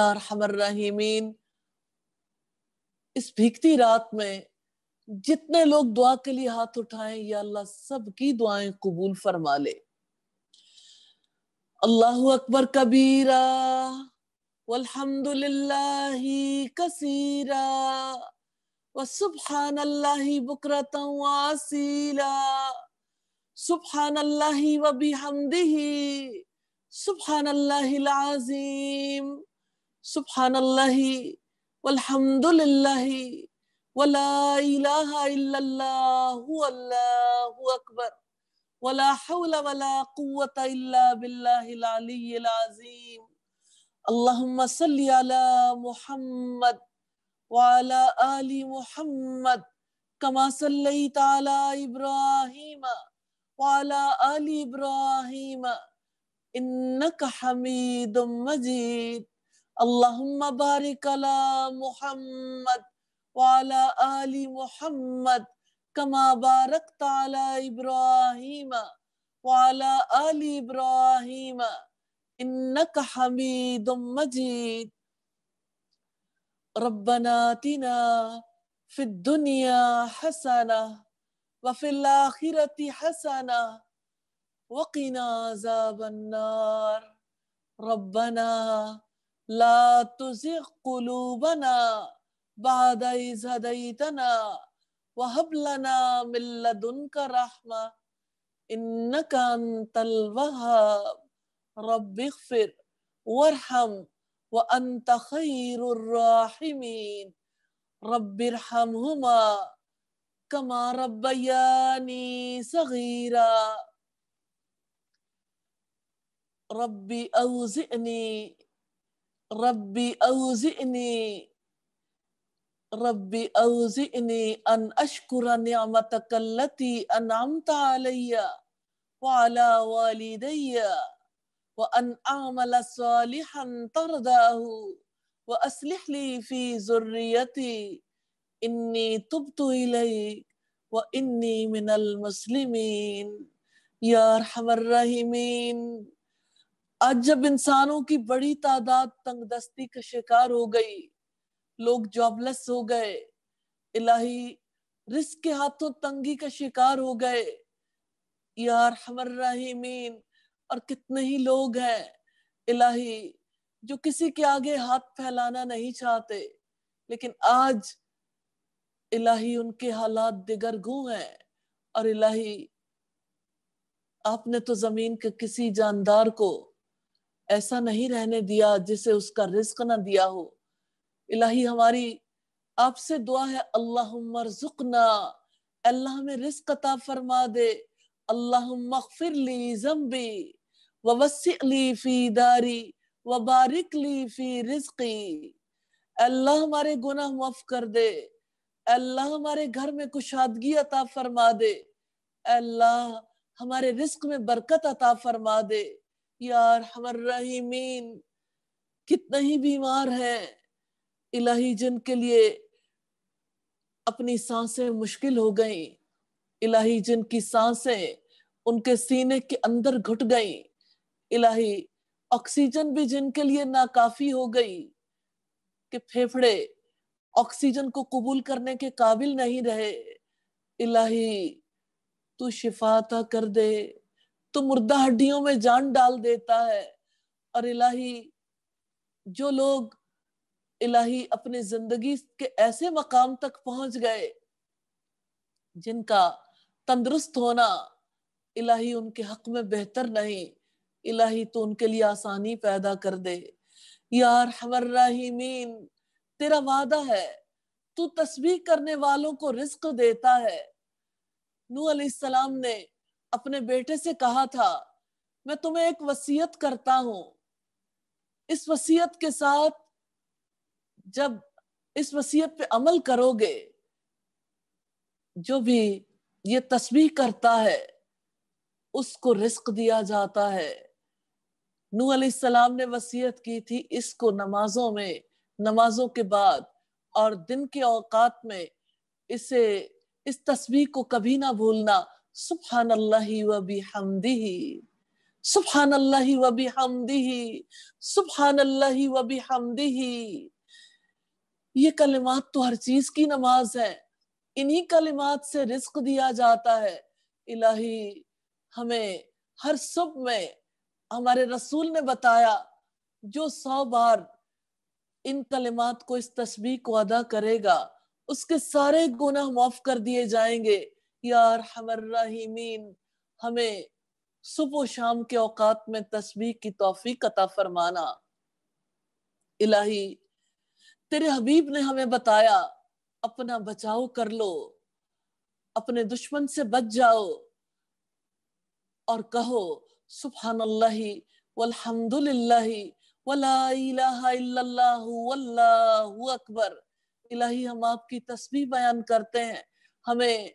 रहीमीन इस भीगती रात में जितने लोग दुआ के लिए हाथ उठाएं या अल्लाह सबकी दुआएं कबूल फरमा ले अल्लाह अकबर कबीरा वल्हम्दुलिल्लाही कसीरा व सुबहान अल्लाह बुकरत आसीला सुबहान अल्लाह व बिहमदिही सुबहान अल्लाह سبحان الله والحمد لله ولا إله إلا الله والله أكبر ولا حول ولا قوة إلا بالله العلي العظيم اللهم صل على محمد وعلى آل محمد كما صليت على إبراهيم وعلى آل إبراهيم إنك حميد مجيد اللهم بارك على محمد وعلى آل محمد كما باركت على إبراهيم وعلى آل إبراهيم إنك حميد مجيد ربنا آتنا في الدنيا حسنة وفي الآخرة حسنة وقنا عذاب النار ربنا لا تزغ قلوبنا بعد إذ هديتنا وهب لنا من لدنك رحمة إنك أنت الوهاب رب اغفر وارحم وأنت خير الراحمين رب ارحمهما كما ربياني صغيرا ربي أوزئني ربي أوزئني ربي أوزئني أن أشكر نعمتك التي أنعمت علي وعلى والدي وأن أعمل صالحا ترضاه وأصلح لي في ذريتي إني تبت إليك وإني من المسلمين يا أرحم الراحمين आज जब इंसानों की बड़ी तादाद तंगदस्ती का शिकार हो गई लोग जॉबलेस हो गए इलाही रिस्क के हाथों तंगी का शिकार हो गए यार हमर्राहीमीन और कितने ही लोग हैं इलाही जो किसी के आगे हाथ फैलाना नहीं चाहते लेकिन आज इलाही उनके हालात दिगरगू हैं और इलाही आपने तो जमीन के किसी जानदार को ऐसा नहीं रहने दिया जिसे उसका रिस्क ना दिया हो इलाही हमारी आपसे दुआ है अल्लाह मरजुकना अल्लाह में रिस्क अता फरमा दे अल्लाह मखफिर ली जम्बी वसी ली फी दारी व बारिक ली फी रिस्की अल्लाह हमारे गुनाह मफ कर दे अल्लाह हमारे घर में कुशादगी अता फरमा दे अल्लाह हमारे रिस्क में बरकत अता फरमा दे यारहीमीन हमीन कितने ही बीमार हैं इलाही जिनके लिए अपनी सांसें मुश्किल हो गई इलाही जिनकी सांसें उनके सीने के अंदर घुट गई इलाही ऑक्सीजन भी जिनके लिए नाकाफी हो गई कि फेफड़े ऑक्सीजन को कबूल करने के काबिल नहीं रहे इलाही तू शिफाता कर दे तो मुर्दा हड्डियों में जान डाल देता है और इलाही जो लोग इलाही अपने जिंदगी के ऐसे मकाम तक पहुंच गए जिनका तंदुरुस्त होना इलाही उनके हक में बेहतर नहीं इलाही तो उनके लिए आसानी पैदा कर दे यार हमर्राहीमीन तेरा वादा है तू तस्वीर करने वालों को रिस्क देता है नू सलाम ने अपने बेटे से कहा था मैं तुम्हें एक वसीयत करता हूं इस वसीयत के साथ जब इस वसीयत पे अमल करोगे जो भी ये तस्वीर करता है उसको रिस्क दिया जाता है नू सलाम ने वसीयत की थी इसको नमाजों में नमाजों के बाद और दिन के औकात में इसे इस तस्वीर को कभी ना भूलना सुबहान अल्लाह वबी हमदिही ये कलिमात तो हर चीज की नमाज है इन्हीं कलिमात से रिस्क दिया जाता है इलाही हमें हर सुबह में हमारे रसूल ने बताया जो सौ बार इन कलिमात को इस तस्वीर को अदा करेगा उसके सारे गुनाह माफ कर दिए जाएंगे यारहमीन हमें सुबह शाम के औकात में तस्बीह की तोफ़ी कता फरमाना इलाही तेरे हबीब ने हमें बताया अपना बचाव कर लो अपने दुश्मन से बच जाओ और कहो सुबहान अल्लाही वल्हम्दुलिल्लाही वला अकबर इलाही हम आपकी तस्वीर बयान करते हैं हमें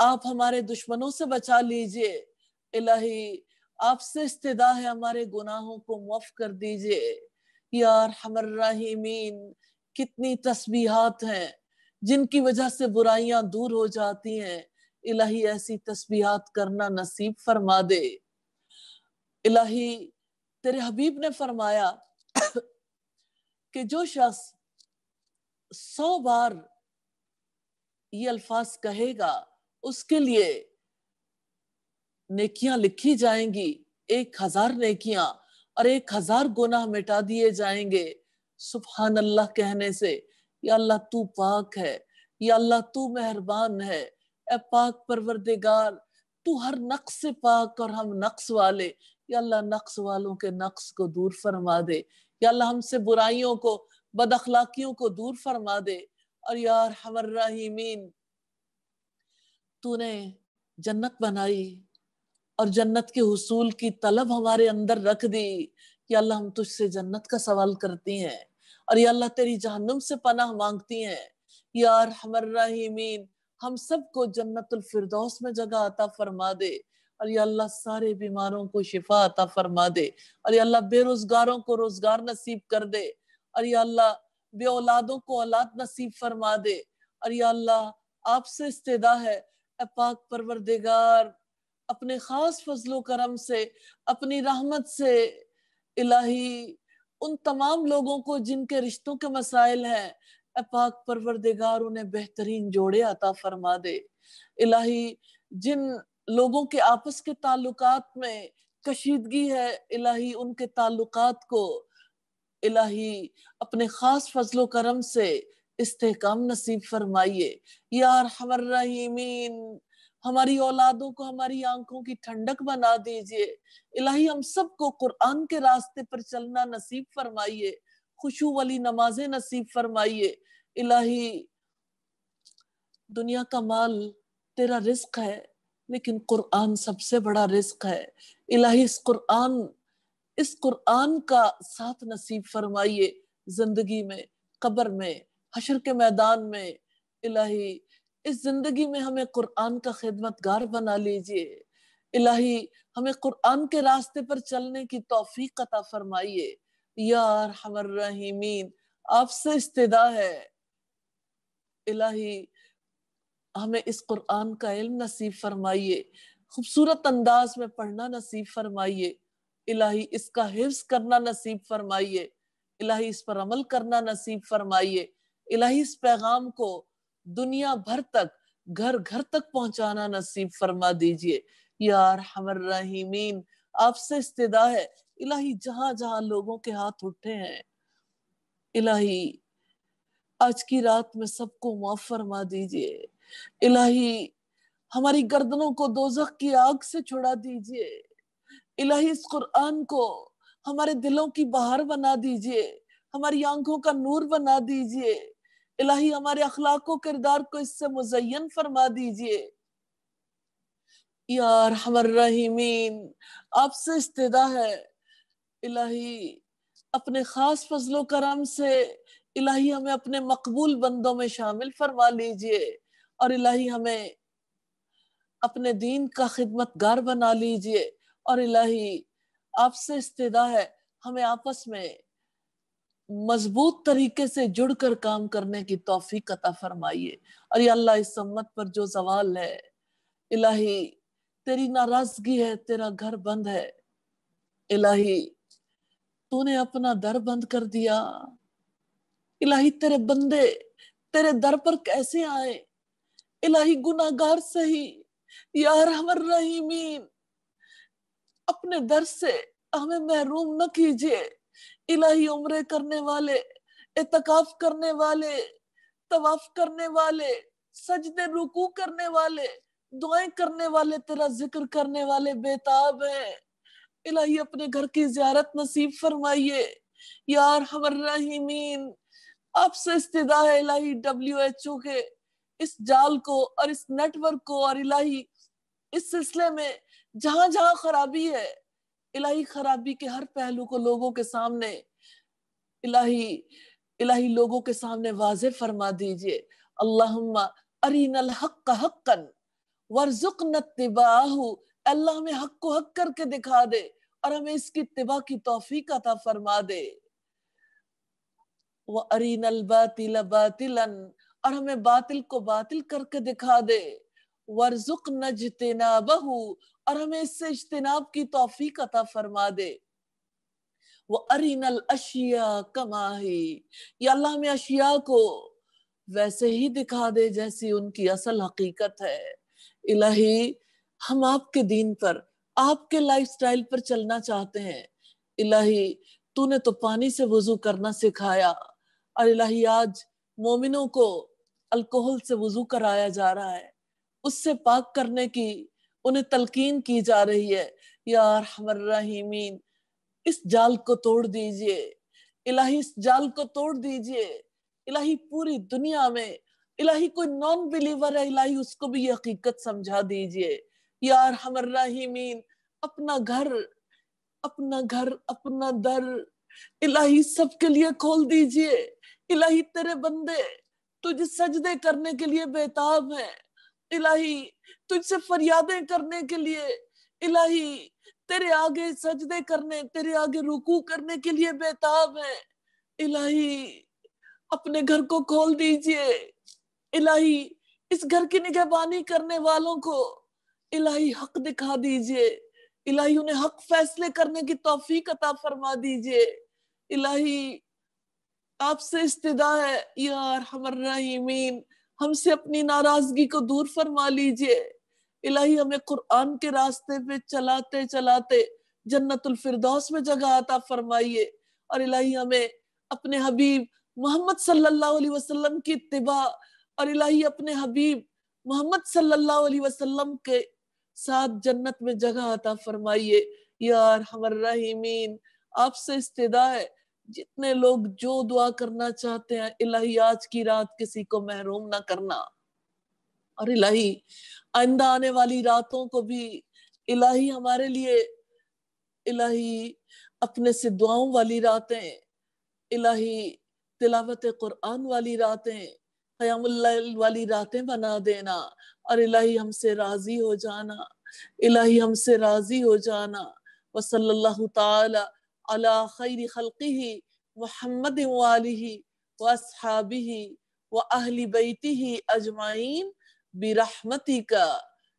आप हमारे दुश्मनों से बचा लीजिए इलाही आपसे इस्तेदा है हमारे गुनाहों को मुफ कर दीजिए यार हमर्राहिमीन कितनी तस्बीहात हैं जिनकी वजह से बुराइयां दूर हो जाती हैं इलाही ऐसी तस्बीहात करना नसीब फरमा दे इलाही तेरे हबीब ने फरमाया कि जो शख्स सौ बार ये अल्फाज कहेगा उसके लिए नेकियां लिखी जाएंगी एक हजार नेकियां और एक हजार गुनाह मिटा दिए जाएंगे सुबहान अल्लाह कहने से या अल्लाह तू पाक है या अल्लाह तू मेहरबान है ए पाक परवरदिगार तू हर नक्स से पाक और हम नक्स वाले या अल्लाह नक्स वालों के नक्स को दूर फरमा दे या अल्लाह हमसे बुराइयों को बदअखलाकियों को दूर फरमा दे और यार हमर रहीमीन तूने जन्नत बनाई और जन्नत के हसूल की तलब हमारे अंदर रख दी कि अल्लाह हम तुझसे जन्नत का सवाल करती हैं और ये अल्लाह तेरी जहनुम से पनाह मांगती हैं यार हमर्राहीमीन हम सबको जन्नतुल फिरदौस में जगह अता फरमा दे और ये अल्लाह सारे बीमारों को शिफा अता फरमा दे और ये अल्लाह बेरोजगारों को रोजगार नसीब कर दे और ये अल्लाह बे औलादों को औलाद नसीब फरमा दे और ये अल्लाह आपसे इस्तेदा है पाक परवरदिगार अपने खास फजलो करम से अपनी रहमत से इलाही उन तमाम लोगों को जिनके रिश्तों के मसाइल हैं अपाक परवरदिगार उन्हें बेहतरीन जोड़े अता फरमा दे इलाही जिन लोगों के आपस के ताल्लुकात में कशीदगी है इलाही उनके ताल्लुकात को इलाही अपने खास फजलो करम से इस्तेकाम नसीब फरमाइए यार रहीमीन हमारी औलादों को हमारी आंखों की ठंडक बना दीजिए इलाही हम सबको कुरान के रास्ते पर चलना नसीब फरमाइए खुशू वाली नमाजें नसीब फरमाइए इलाही दुनिया का माल तेरा रिस्क है लेकिन कुरान सबसे बड़ा रिस्क है इलाही इस कुरान इस कुरान का साथ नसीब फरमाइए जिंदगी में कब्र में हशर के मैदान में इलाही इस जिंदगी में हमें कुरान का खिदमतगार बना लीजिए इलाही हमें कुरान के रास्ते पर चलने की तोफीक अता फरमाइए यार हमर रहीमीन आपसे इस्तेदा है इलाही हमें इस कुरान का इल्म नसीब फरमाइए खूबसूरत अंदाज में पढ़ना नसीब फरमाइए इलाही इसका हिफ्स करना नसीब फरमाइए इलाही इस पर अमल करना नसीब फरमाइए इलाही इस पैगाम को दुनिया भर तक घर घर तक पहुंचाना नसीब फरमा दीजिए यार हमर रहीमीन आपसे इस्तेदा है इलाही जहां जहां लोगों के हाथ उठे हैं इलाही आज की रात में सबको माफ फरमा दीजिए इलाही हमारी गर्दनों को दोजख की आग से छुड़ा दीजिए इलाही इस कुरान को हमारे दिलों की बहार बना दीजिए हमारी आंखों का नूर बना दीजिए इलाही हमारे अखलाक किरदार को इससे मुजयन फरमा दीजिए यार हमर रहीमीन आपसे इस्तेदा है इलाही अपने खास फजलो करम से इलाही हमें अपने मकबूल बंदों में शामिल फरमा लीजिए और इलाही हमें अपने दीन का खिदमत गार बना लीजिए और इलाही आपसे इस्तेदा है हमें आपस में मजबूत तरीके से जुड़कर काम करने की तोफीक अता फरमाइए अरे अल्लाह इस सम्मत पर जो सवाल है इलाही तेरी नाराजगी है तेरा घर बंद है इलाही तूने अपना दर बंद कर दिया इलाही तेरे बंदे तेरे दर पर कैसे आए इलाही गुनागार सही यार हमर रहीमीन अपने दर से हमें महरूम न कीजिए इलाही उम्र करने वाले एतकाफ करने वाले तवाफ करने वाले सजदे रुकू करने वाले दुआएं करने वाले तेरा जिक्र करने वाले बेताब है इलाही अपने घर की जियारत नसीब फरमाइए यार हमर हमर्राहीमीन आपसे इस्तेदा है इलाही डब्ल्यू एच ओ के इस जाल को और इस नेटवर्क को और इलाही इस सिलसिले में जहां जहां खराबी है इलाही खराबी के हर पहलू को लोगों के सामने इलाही इलाही लोगों के सामने वाज फरमा दीजिए अल्लाह अरीन हक हक्कन वर्जुक नबाहू अल्लाह में हक को हक करके दिखा दे और हमें इसकी तिबा की तोहफी का था फरमा दे वो अरिनल बातिल बातिलन और हमें बातिल को बातिल करके दिखा दे वर्जुक नजना बहु और हमें इससे इज्तनाब की तोफीक अता फरमा दे वो अरिनल अशिया कमाही या अल्लाह में अशिया को वैसे ही दिखा दे जैसी उनकी असल हकीकत है इलाही हम आपके दीन पर आपके लाइफस्टाइल पर चलना चाहते हैं इलाही तूने तो पानी से वजू करना सिखाया और इलाही आज मोमिनों को अल्कोहल से वजू कराया जा रहा है उससे पाक करने की उन्हें तलकीन की जा रही है यार रहीमीन इस जाल को तोड़ दीजिए इलाही इस जाल को तोड़ दीजिए इलाही पूरी दुनिया में इलाही कोई नॉन बिलीवर है इलाही उसको भी ये हकीकत समझा दीजिए यार रहीमीन अपना घर अपना घर अपना दर इलाही सबके लिए खोल दीजिए इलाही तेरे बंदे तुझे सजदे करने के लिए बेताब है इलाही तुझसे फरियादें करने के लिए इलाही तेरे आगे सजदे करने तेरे आगे रुकू करने के लिए बेताब है इलाही अपने घर को खोल दीजिए इलाही इस घर की निगहबानी करने वालों को इलाही हक दिखा दीजिए इलाही उन्हें हक फैसले करने की तौफीक अता फरमा दीजिए इलाही आपसे इस्तेदा है यार हमर रहीमीन हमसे अपनी नाराजगी को दूर फरमा लीजिए इलाही हमें कुरान के रास्ते पे चलाते चलाते जन्नतुल फिरदौस में जगह आता फरमाइए और इलाही हमें अपने हबीब मोहम्मद सल्लल्लाहु अलैहि वसल्लम की तिबा और इलाही अपने हबीब मोहम्मद सल्लल्लाहु अलैहि वसल्लम के साथ जन्नत में जगह आता फरमाइए यार हमर रहीमीन आपसे इस्तेदा है जितने लोग जो दुआ करना चाहते हैं इलाही आज की रात किसी को महरूम ना करना और इलाही आइंदा आने वाली रातों को भी इलाही हमारे लिए इलाही अपने से दुआओं वाली रातें इलाही तिलावत कुरान वाली रातें कयामुल्ल वाली रातें बना देना और इलाही हमसे राजी हो जाना इलाही हमसे राजी हो जाना वसल्लल्लाहु ताला على خير خلقه محمد واله واصحابه واهل بيته اجمعين برحمتك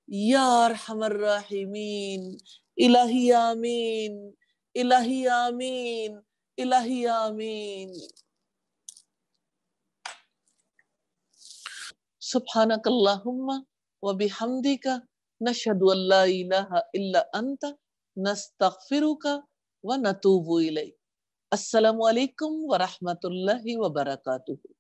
يا ارحم الراحمين الهي امين الهي امين الهي امين سبحانك اللهم وبحمدك نشهد ان لا اله الا انت نستغفرك ونتوب إليه السلام عليكم ورحمة الله وبركاته